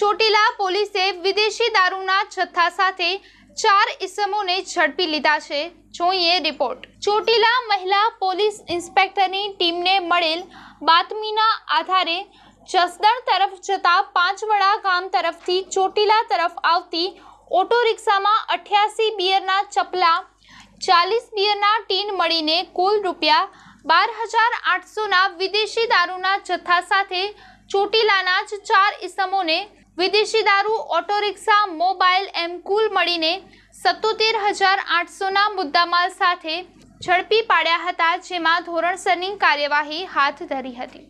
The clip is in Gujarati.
ચોટીલા પોલીસે વિદેશી દારૂના જથ્થા સાથે ચાર ઇસમોને ઝડપી લીધા છે જોઈએ રિપોર્ટ ચોટીલા મહિલા પોલીસ ઇન્સ્પેક્ટરની ટીમને મળેલ બાતમીના આધારે જસદણ તરફ જતા પાંચવડા ગામ તરફથી ચોટીલા તરફ આવતી ઓટો રિક્ષામાં અઠ્યાસી બિયરના ચપલા ચાલીસ બિયરના ટીન મળીને કુલ રૂપિયા બાર હજાર આઠસોના વિદેશી દારૂના જથ્થા સાથે ચોટીલાના જ ચાર ઇસમોને વિદેશી દારૂ ઓટો રિક્ષા મોબાઈલ એમ કુલ મળીને સત્તોતેર હજાર આઠસોના મુદ્દામાલ સાથે ઝડપી પાડ્યા હતા જેમાં ધોરણસરની કાર્યવાહી હાથ ધરી હતી